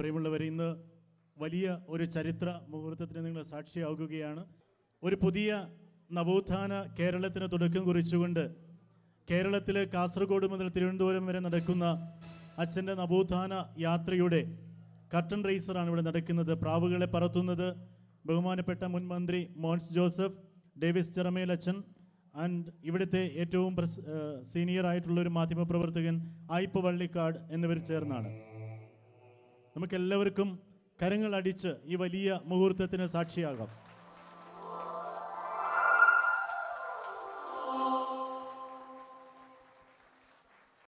പ്രിയമുള്ളവരെ ഇന്ന് വലിയ ഒരു ചരിത്ര മുഹൂർത്തത്തിന് നിങ്ങൾ സാക്ഷിയാകുകയാണ് ഒരു പുതിയ നവോത്ഥാന കേരളത്തിന് തുടക്കം കുറിച്ചുകൊണ്ട് കേരളത്തിലെ കാസർഗോഡ് മുതൽ തിരുവനന്തപുരം വരെ നടക്കുന്ന അച്ഛൻ്റെ നവോത്ഥാന യാത്രയുടെ കർട്ടൺ റേസറാണ് ഇവിടെ നടക്കുന്നത് പ്രാവുകളെ പറത്തുന്നത് ബഹുമാനപ്പെട്ട മുൻ മന്ത്രി മോൻസ് ജോസഫ് ഡേവിസ് ചെറമേൽ അച്ഛൻ ആൻഡ് ഇവിടുത്തെ ഏറ്റവും സീനിയർ ആയിട്ടുള്ള ഒരു മാധ്യമപ്രവർത്തകൻ ഐപ്പ് വള്ളിക്കാട് എന്നിവർ ചേർന്നാണ് നമുക്കെല്ലാവർക്കും കരങ്ങളടിച്ച് ഈ വലിയ മുഹൂർത്തത്തിന് സാക്ഷിയാകാം